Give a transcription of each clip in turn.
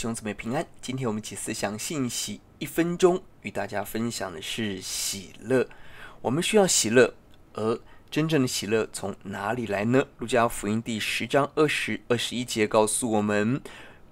兄姊妹平安，今天我们起思想信息一分钟，与大家分享的是喜乐。我们需要喜乐，而真正的喜乐从哪里来呢？路加福音第十章二十二十一节告诉我们：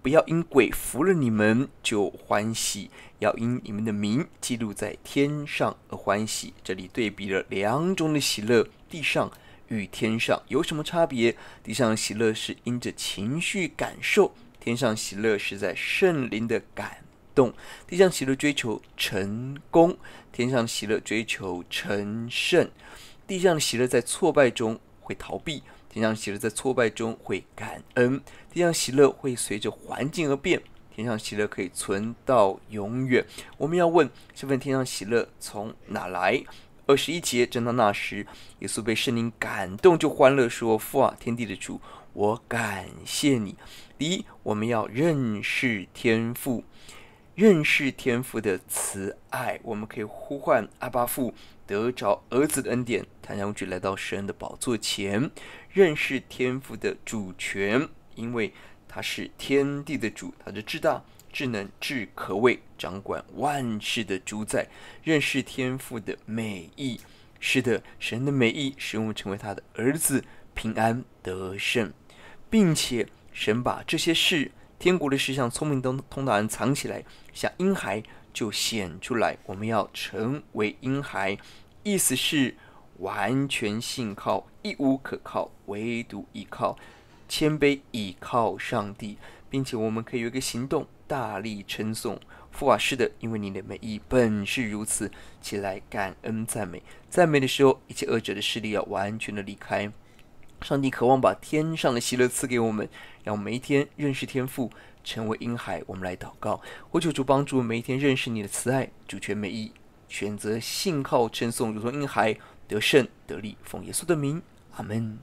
不要因鬼服了你们就欢喜，要因你们的名记录在天上而欢喜。这里对比了两种的喜乐，地上与天上有什么差别？地上喜乐是因着情绪感受。天上喜乐是在圣灵的感动，地上喜乐追求成功；天上喜乐追求成圣，地上喜乐在挫败中会逃避，天上喜乐在挫败中会感恩，地上喜乐会随着环境而变，天上喜乐可以存到永远。我们要问：这份天上喜乐从哪来？二十一节，正到那时，耶稣被圣灵感动就欢乐说：“父啊，天地的主。”我感谢你。第一，我们要认识天父，认识天父的慈爱，我们可以呼唤阿巴父，得着儿子的恩典。他将就来到神的宝座前，认识天父的主权，因为他是天地的主，他的至大、智能、至可畏，掌管万事的主宰。认识天父的美意，是的，神的美意使我们成为他的儿子，平安得胜。并且神把这些事，天国的事像聪明的通达人藏起来，像婴孩就显出来。我们要成为婴孩，意思是完全信靠，一无可靠，唯独依靠，谦卑倚靠上帝。并且我们可以有一个行动，大力称颂父啊，是的，因为你的美意本是如此。起来感恩赞美，赞美的时候，一切恶者的势力要完全的离开。上帝渴望把天上的喜乐赐给我们，让我们每一天认识天父，成为婴孩。我们来祷告：我求主帮助，每一天认识你的慈爱，主权美意，选择信靠，称颂如同婴孩，得胜得力，奉耶稣的名。阿门。